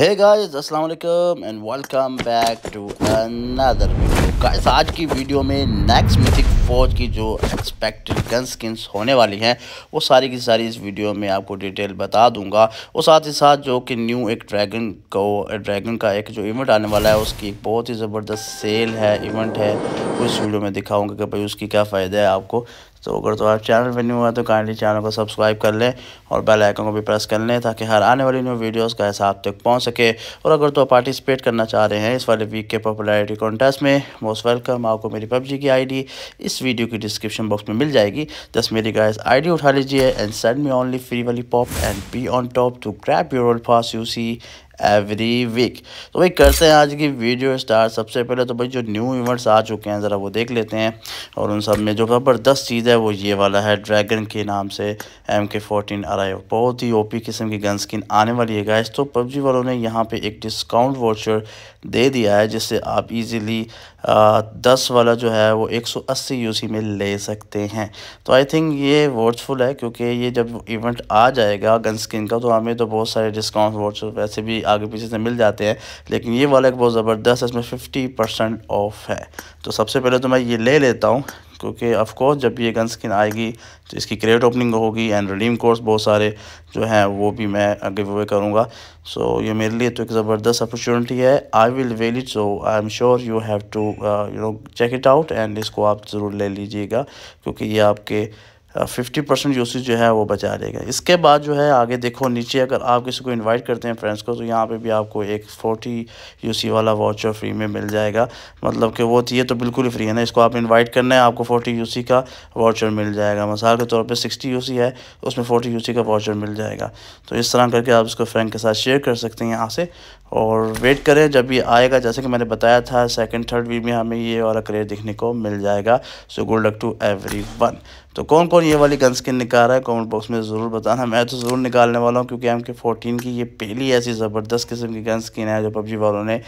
है गाइस अस्सलाम वालेकुम and welcome back to another video guys आज की वीडियो में नेक्स्ट मिथिक फ़ौज की जो एक्सपेक्टेड गन स्किन्स होने वाली हैं वो सारी की सारी इस वीडियो में आपको डिटेल बता दूंगा और साथ ही साथ जो कि न्यू एक ड्रैगन को ड्रैगन का एक जो इवेंट आने वाला है उसकी बहुत ही ज़बरदस्त सेल है इवेंट है उस वीडियो में दिखाऊंगा कि भाई उसकी क्या फ़ायदा है आपको तो अगर तो आप चैनल पर न्यू हुआ तो काइंडली चैनल को सब्सक्राइब कर लें और बेल आइकन को भी प्रेस कर लें ताकि हर आने वाली न्यू वीडियोस का ऐसा आप तक पहुंच सके और अगर तो पार्टिसिपेट करना चाह रहे हैं इस वाले वीक के पॉपुलैरिटी कॉन्टेस्ट में मोस्ट वेलकम आपको मेरी पबजी की आईडी इस वीडियो की डिस्क्रिप्शन बॉक्स में मिल जाएगी दस मेरी गाइस आई उठा लीजिए and send me only free वाली pop and be on top to grab your all fast you see every week तो भाई करते हैं आज की वीडियो स्टार्ट सबसे पहले तो भाई जो न्यू इवेंट्स आ चुके हैं ज़रा वो देख लेते हैं और उन सब में जो ज़बरदस्त चीज़ है वो ये वाला है ड्रैगन के नाम से एम के फोर्टीन अराइव बहुत ही ओपी किस्म की गन स्किन आने वाली है गाइस तो पबजी वालों ने यहाँ पर एक डिस्काउंट वाचर दे दिया है जिससे आप इजीली दस वाला जो है वो एक सौ यू सी में ले सकते हैं तो आई थिंक ये वॉचफुल है क्योंकि ये जब इवेंट आ जाएगा गन स्किन का तो हमें तो बहुत सारे डिस्काउंट वॉच वैसे भी आगे पीछे से मिल जाते हैं लेकिन ये वाला एक बहुत ज़बरदस्त है इसमें फिफ्टी परसेंट ऑफ है तो सबसे पहले तो मैं ये ले लेता हूँ क्योंकि ऑफकोर्स जब ये गन स्किन आएगी तो इसकी क्रेट ओपनिंग होगी एंड रिडीम कोर्स बहुत सारे जो हैं वो भी मैं गिव अवे करूँगा सो ये मेरे लिए तो एक ज़बरदस्त अपॉर्चुनिटी है I will well it so I am sure you have to you know check it out and इसको आप ज़रूर ले लीजिएगा क्योंकि ये आपके फिफ्टी परसेंट यूसेज जो है वो बचा लेगा इसके बाद जो है आगे देखो नीचे अगर आप किसी को इनवाइट करते हैं फ्रेंड्स को तो यहाँ पे भी आपको एक फोर्टी यूसी वाला वाउचर फ्री में मिल जाएगा मतलब कि वो ये तो बिल्कुल ही फ्री है ना इसको आप इन्वाइट करना है आपको फोर्टी यू का वाउचर मिल जाएगा मिसाल के तौर पर सिक्सटी यू है उसमें फोर्टी यू का वाउचर मिल जाएगा तो इस तरह करके आप इसको फ्रेंड के साथ शेयर कर सकते हैं यहाँ से और वेट करें जब ये आएगा जैसे कि मैंने बताया था सेकंड थर्ड वीक में हमें ये और करियर देखने को मिल जाएगा so good luck to everyone तो कौन कौन ये वाली गन स्किन निकाल रहा है कमेंट बॉक्स में ज़रूर बताना मैं तो ज़रूर निकालने वाला हूँ क्योंकि एम के फोर्टीन की ये पहली ऐसी ज़बरदस्त किस्म की गन स्किन है जो पबजी वालों ने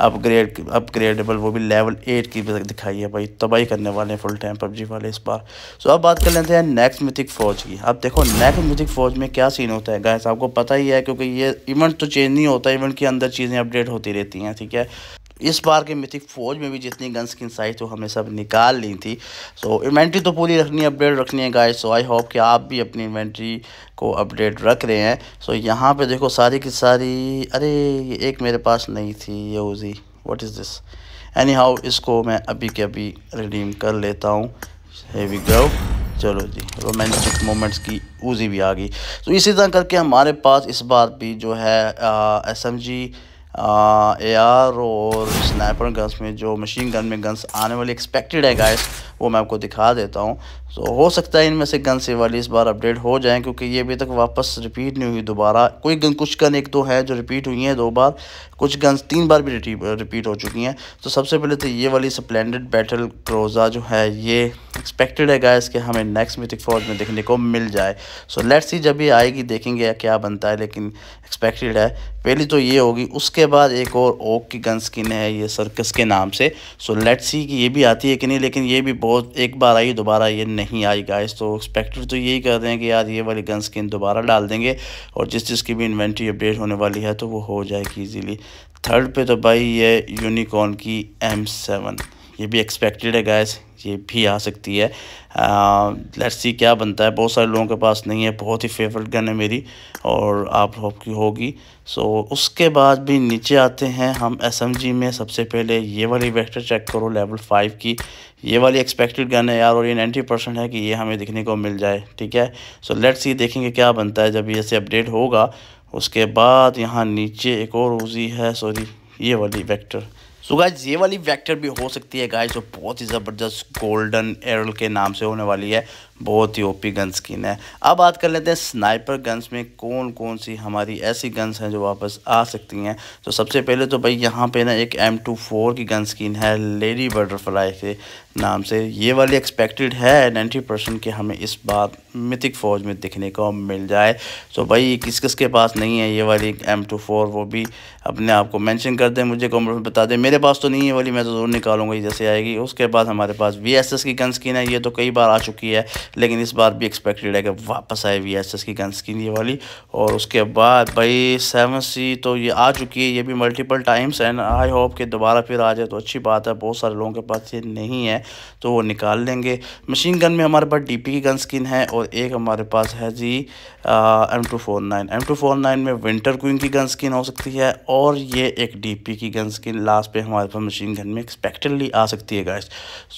अपग्रेड अपग्रेडेबल वो भी लेवल एट की दिखाई है भाई तबाही करने वाले हैं फुल टाइम पबजी वाले इस बार सो अब बात कर लेते हैं नेक्स्ट मिथिक फौज की अब देखो नेक्स्ट मिथिक फौज में क्या सीन होता है गैस आपको पता ही है क्योंकि ये इवेंट तो चेंज नहीं होता इवेंट के अंदर अंदर चीज़ें अपडेट होती रहती हैं ठीक है इस बार के मिथिक फौज में भी जितनी गन्स की साइज तो हमें सब निकाल ली थी सो इन्वेंट्री तो पूरी रखनी है अपडेट रखनी है गाइस सो आई होप कि आप भी अपनी इन्वेंट्री को अपडेट रख रहे हैं सो so, यहाँ पे देखो सारी की सारी अरे ये एक मेरे पास नहीं थी ये Uzi what is this anyhow इसको मैं अभी के अभी रिडीम कर लेता हूँ हैवी ग्रो चलो जी रोमांटिक मोमेंट्स की ऊजी भी आ गई तो इसी तरह करके हमारे पास इस बार भी जो है S M G A R और स्नैपर गन्स में जो मशीन गन में गन्स आने वाली एक्सपेक्टेड है गाइस वो मैं आपको दिखा देता हूँ सो हो सकता है इनमें से गन से वाली इस बार अपडेट हो जाएं क्योंकि ये अभी तक वापस रिपीट नहीं हुई दोबारा कोई गन कुछ गन एक दो है जो रिपीट हुई हैं दो बार कुछ गन्स तीन बार भी रिपीट हो चुकी हैं तो सबसे पहले तो ये वाली स्पलेंडेड बैटल क्रोज़ा जो है ये एक्सपेक्टेड है गाइस कि हमें नेक्स्ट मिथिक फौज में देखने को मिल जाए सो लेट्स सी जब ये आएगी देखेंगे क्या बनता है लेकिन एक्सपेक्टेड है पहली तो ये होगी उसके बाद एक और ओक की गन स्किन है ये सर्कस के नाम से सो लेट्स सी कि ये भी आती है कि नहीं लेकिन ये भी बहुत एक बार आई दोबारा ये नहीं आई गाइस तो एक्सपेक्टर तो यही कर रहे हैं कि यार ये वाली गन स्किन दोबारा डाल देंगे और जिस जिसकी भी इन्वेंट्री अपडेट होने वाली है तो वो हो जाएगी ईजीली थर्ड पे तो भाई ये यूनिकॉर्न की एम सेवन ये भी एक्सपेक्टेड है गैस ये भी आ सकती है लेट्स सी क्या बनता है बहुत सारे लोगों के पास नहीं है बहुत ही फेवरेट गन है मेरी और आप होप की होगी सो so, उसके बाद भी नीचे आते हैं हम एसएमजी में सबसे पहले ये वाली वेक्टर चेक करो लेवल फाइव की ये वाली एक्सपेक्टेड गन है यार और ये नाइन्टी परसेंट है कि ये हमें दिखने को मिल जाए ठीक है सो लेट्स सी देखेंगे क्या बनता है जब ये से अपडेट होगा उसके बाद यहाँ नीचे एक और उजी है सॉरी ये वाली वैक्टर सो so गाइज ये वाली वेक्टर भी हो सकती है गाइज जो बहुत ही ज़बरदस्त गोल्डन एरल के नाम से होने वाली है बहुत ही ओपी गन स्किन है अब बात कर लेते हैं स्नाइपर गन्स में कौन कौन सी हमारी ऐसी गन्स हैं जो वापस आ सकती हैं तो सबसे पहले तो भाई यहाँ पे ना एक एम टू फोर की गन स्किन है लेडी बटरफ्लाई के नाम से ये वाली एक्सपेक्टेड है नाइन्टी परसेंट कि हमें इस बार मिथिक फौज में दिखने को मिल जाए तो भाई किस किस के पास नहीं है ये वाली एम टू फोर वो भी अपने आप को मैंशन कर दें मुझे कॉमेंट में बता दें मेरे पास तो नहीं है वाली मैं तो ज़रूर निकालूंगा जैसे आएगी उसके बाद हमारे पास वी एस एस की गन स्किन है ये तो कई बार आ चुकी है लेकिन इस बार भी एक्सपेक्टेड है कि वापस आए वी एस एस की गन स्किन ये वाली और उसके बाद भाई सेवन सी तो ये आ चुकी है ये भी multiple times and I hope कि दोबारा फिर आ जाए तो अच्छी बात है बहुत सारे लोगों के पास ये नहीं है तो वो निकाल लेंगे मशीन गन में हमारे पास डी पी की गन स्किन है और एक हमारे पास है G M two four nine M two four nine में विंटर क्वीन की गन स्किन हो सकती है और ये एक डी पी की गन स्किन लास्ट पे हमारे पास मशीन गन में एक्सपेक्टेडली आ सकती है गाइस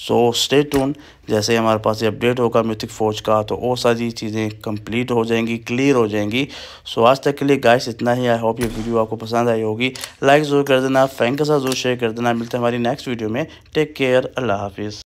सो स्टे टून जैसे ही हमारे पास ये अपडेट होगा मिथिक फोर्ज का तो वो सारी चीज़ें कंप्लीट हो जाएंगी क्लियर हो जाएंगी सो आज तक के लिए गाइस इतना ही आई होप ये वीडियो आपको पसंद आई होगी लाइक ज़रूर कर देना फ्रेंड के साथ जरूर शेयर कर देना मिलते हैं हमारी नेक्स्ट वीडियो में टेक केयर अल्लाह हाफिज़